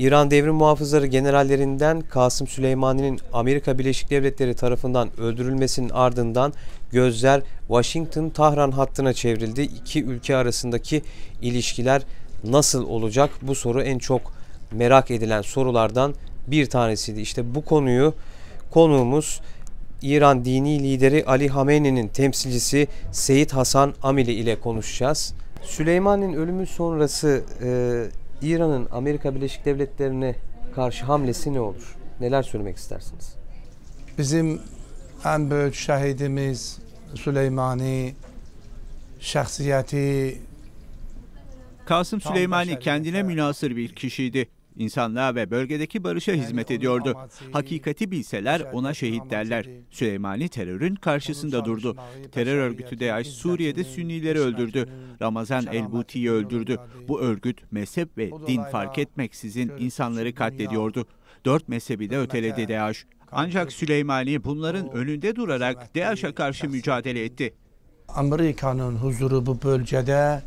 İran Devrim Muhafızları generallerinden Kasım Süleymani'nin Amerika Birleşik Devletleri tarafından öldürülmesinin ardından gözler Washington-Tahran hattına çevrildi. İki ülke arasındaki ilişkiler nasıl olacak? Bu soru en çok merak edilen sorulardan bir tanesiydi. İşte bu konuyu konuğumuz İran dini lideri Ali Hamene'nin temsilcisi Seyit Hasan Amili ile konuşacağız. Süleyman'ın ölümü sonrası e, İran'ın Amerika Birleşik Devletleri'ne karşı hamlesi ne olur? Neler söylemek istersiniz? Bizim en büyük şehidimiz Süleymani şahsiyeti Kasım Süleymani kendine münasır bir kişiydi insanlığa ve bölgedeki barışa hizmet ediyordu. Hakikati bilseler ona şehit derler. Süleymani terörün karşısında durdu. Terör örgütü DAEŞ Suriye'de Sünnileri öldürdü. Ramazan El Elbuti'yi öldürdü. Bu örgüt mezhep ve din fark etmeksizin insanları katlediyordu. Dört mezhebi de öteledi DAEŞ. Ancak Süleymani bunların önünde durarak DAEŞ'e karşı mücadele etti. Amerika'nın huzuru bu bölgede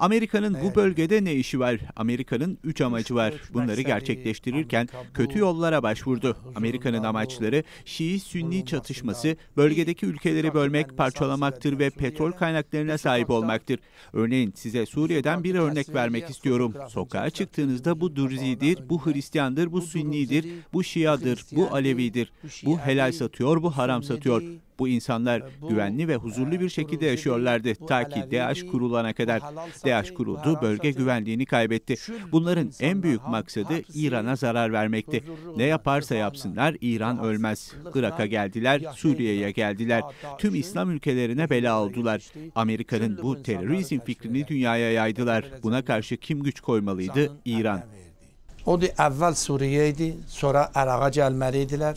Amerika'nın bu bölgede ne işi var? Amerika'nın üç amacı var. Bunları gerçekleştirirken kötü yollara başvurdu. Amerika'nın amaçları Şii-Sünni çatışması, bölgedeki ülkeleri bölmek, parçalamaktır ve petrol kaynaklarına sahip olmaktır. Örneğin size Suriye'den bir örnek vermek istiyorum. Sokağa çıktığınızda bu Dürzi'dir, bu Hristiyandır, bu Sünni'dir, bu Şia'dır, bu Alevi'dir. Bu helal satıyor, bu haram satıyor. Bu insanlar e, güvenli ve huzurlu bir e, şekilde yaşıyorlardı ta ki DAEŞ kurulana kadar. DAEŞ kuruldu, bölge güvenliğini kaybetti. Bunların en büyük maksadı İran'a zarar vermekti. Ne yaparsa yapsınlar İran ölmez. Irak'a geldiler, Suriye'ye geldiler. Tüm İslam ülkelerine bela oldular. Amerika'nın bu terörizm fikrini dünyaya yaydılar. Buna karşı kim güç koymalıydı? İran. O da evvel Suriye'ydi, sonra Irak'a gelmeliydiler.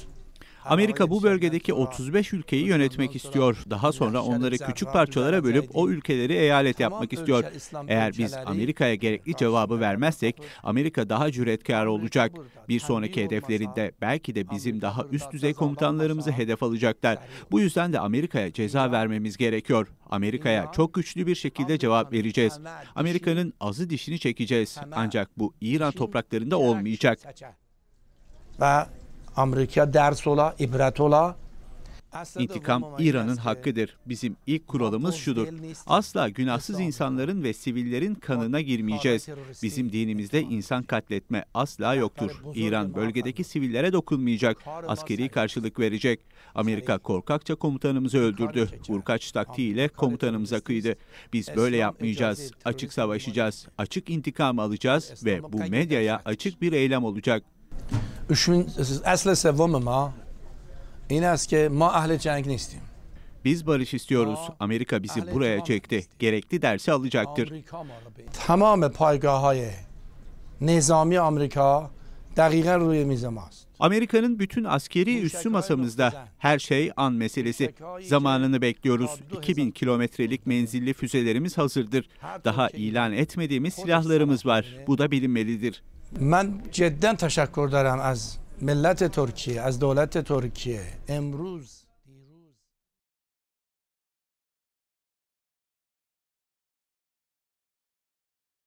Amerika bu bölgedeki 35 ülkeyi yönetmek istiyor. Daha sonra onları küçük parçalara bölüp o ülkeleri eyalet yapmak istiyor. Eğer biz Amerika'ya gerekli cevabı vermezsek Amerika daha cüretkar olacak. Bir sonraki hedeflerinde belki de bizim daha üst düzey komutanlarımızı hedef alacaklar. Bu yüzden de Amerika'ya ceza vermemiz gerekiyor. Amerika'ya çok güçlü bir şekilde cevap vereceğiz. Amerika'nın azı dişini çekeceğiz. Ancak bu İran topraklarında olmayacak. Amerika ders ola, ibret ola. İntikam İran'ın hakkıdır. Bizim ilk kuralımız şudur. Asla günahsız insanların ve sivillerin kanına girmeyeceğiz. Bizim dinimizde insan katletme asla yoktur. İran bölgedeki sivillere dokunmayacak. Askeri karşılık verecek. Amerika korkakça komutanımızı öldürdü. Vurkaç taktiğiyle komutanımıza kıydı. Biz böyle yapmayacağız. Açık savaşacağız. Açık intikam alacağız ve bu medyaya açık bir eylem olacak. Üşmin, asla sevmem ha. İn ki ma ahli çenk nistim. Biz barış istiyoruz. Amerika bizi buraya çekti. Gerekli dersi alacaktır. Tamam paygahaye. Nizami Amerika dakikan rüyemizemaz. Amerika'nın bütün askeri üssü masamızda. Her şey an meselesi. Zamanını bekliyoruz. 2000 kilometrelik menzilli füzelerimiz hazırdır. Daha şey ilan etmediğimiz silahlarımız var. Bu da bilinmelidir. من جدا تشکر دارم از ملت ترکیه از دولت ترکیه امروز